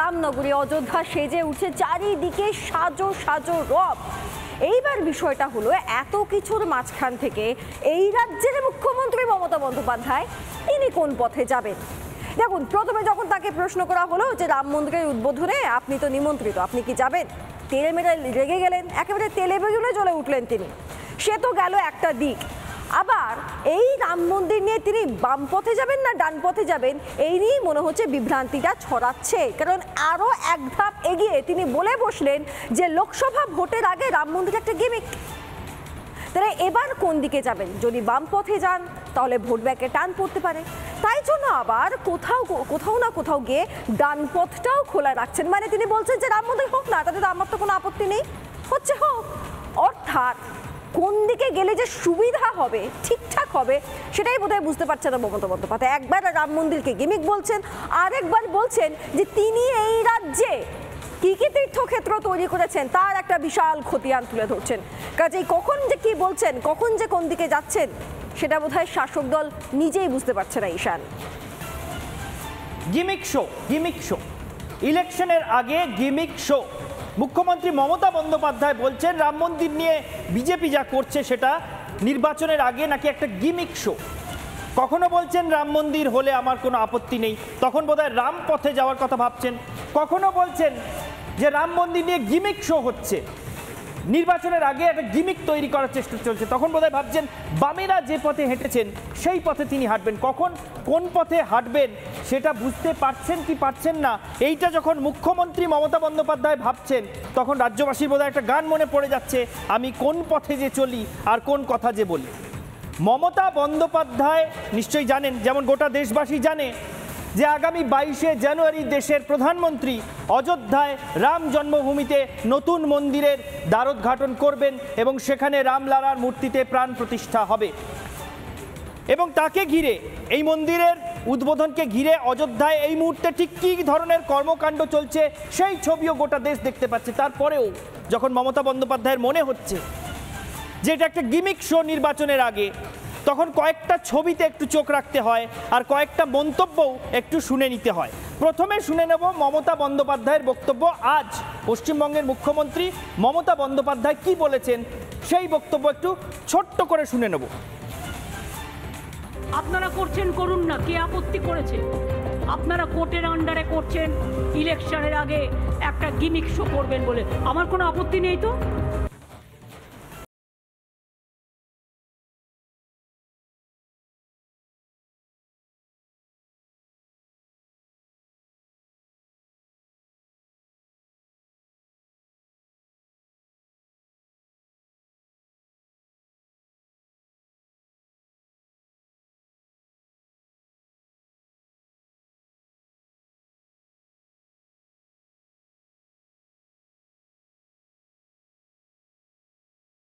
রামনগরী অযোধ্যা সেজে উঠছে চারিদিকে সাজো সাজো রব এইবার বিষয়টা হলো এত কিছুর মাঝখান থেকে এই রাজ্যের মুখ্যমন্ত্রী মমতা বন্দ্যোপাধ্যায় তিনি কোন পথে যাবেন দেখুন প্রথমে যখন তাকে প্রশ্ন করা হলো যে রাম মন্দিরের উদ্বোধনে আপনি তো নিমন্ত্রিত আপনি কি যাবেন তেলে মেরে রেগে গেলেন একেবারে তেলে বেগুনে জ্বলে উঠলেন তিনি সে তো গেল একটা দিক আবার এই রাম মন্দির নিয়ে তিনি বাম পথে যাবেন না ডান পথে যাবেন এই নিয়েই মনে হচ্ছে বিভ্রান্তিটা ছড়াচ্ছে কারণ আরও এক ধাপ এগিয়ে তিনি বলে বসলেন যে লোকসভা ভোটের আগে রাম মন্দির একটা গিমিক তাহলে এবার কোন দিকে যাবেন যদি বাম পথে যান তাহলে ভোট ব্যাকে টান পড়তে পারে তাই জন্য আবার কোথাও কোথাও না কোথাও গিয়ে ডান পথটাও খোলা রাখছেন মানে তিনি বলছেন যে রাম মন্দির হোক না তাতে তো আমার তো কোনো আপত্তি নেই হচ্ছে হোক কোন দিকে গেলে যে সুবিধা হবে ঠিকঠাক হবে সেটাই বোধহয় বুঝতে পারছে না মমতা বন্দ্যোপাধ্যায় একবার রাম মন্দিরকে গিমিক বলছেন আরেকবার বলছেন যে তিনি এই রাজ্যে কি কি তীর্থক্ষেত্র তৈরি করেছেন তার একটা বিশাল খতিয়ান তুলে ধরছেন কাজেই কখন যে কি বলছেন কখন যে কোন দিকে যাচ্ছেন সেটা বোধহয় শাসক দল নিজেই বুঝতে পারছে না Ishan gimmick show gimmick show ইলেকশনের আগে গিমিক শো মুখ্যমন্ত্রী মমতা বন্দ্যোপাধ্যায় বলছেন রাম মন্দির নিয়ে বিজেপি যা করছে সেটা নির্বাচনের আগে নাকি একটা গিমিক শো কখনো বলছেন রাম মন্দির হলে আমার কোনো আপত্তি নেই তখন বোধহয় রাম পথে যাওয়ার কথা ভাবছেন কখনো বলছেন যে রাম মন্দির নিয়ে গিমিক শো হচ্ছে নির্বাচনের আগে একটা গিমিক তৈরি করার চেষ্টা চলছে তখন বোধহয় ভাবছেন বামেরা যে পথে হেঁটেছেন সেই পথে তিনি হাঁটবেন কখন কোন পথে হাঁটবেন সেটা বুঝতে পারছেন কি পারছেন না এইটা যখন মুখ্যমন্ত্রী মমতা বন্দ্যোপাধ্যায় ভাবছেন তখন রাজ্যবাসীর বোধহয় একটা গান মনে পড়ে যাচ্ছে আমি কোন পথে যে চলি আর কোন কথা যে বলি মমতা বন্দ্যোপাধ্যায় নিশ্চয়ই জানেন যেমন গোটা দেশবাসী জানে যে আগামী বাইশে জানুয়ারি দেশের প্রধানমন্ত্রী অযোধ্যায় রাম জন্মভূমিতে নতুন মন্দিরের দ্বারোদ্ঘাটন করবেন এবং সেখানে রামলালার মূর্তিতে প্রাণ প্রতিষ্ঠা হবে এবং তাকে ঘিরে এই মন্দিরের উদ্বোধনকে ঘিরে অযোধ্যায় এই মুহূর্তে ঠিক কী ধরনের কর্মকাণ্ড চলছে সেই ছবিও গোটা দেশ দেখতে পাচ্ছে তারপরেও যখন মমতা বন্দ্যোপাধ্যায়ের মনে হচ্ছে যে এটা একটা গিমিক শো নির্বাচনের আগে তখন কয়েকটা ছবিতে একটু চোখ রাখতে হয় আর কয়েকটা মন্তব্যও একটু শুনে নিতে হয় প্রথমে শুনে নেব মমতা বন্দ্যোপাধ্যায়ের বক্তব্য আজ পশ্চিমবঙ্গের মুখ্যমন্ত্রী মমতা বন্দ্যোপাধ্যায় কি বলেছেন সেই বক্তব্য একটু ছোট্ট করে শুনে নেব আপনারা করছেন করুন না কে আপত্তি করেছে আপনারা কোর্টের আন্ডারে করছেন ইলেকশনের আগে একটা গিমিক শো করবেন বলে আমার কোনো আপত্তি নেই তো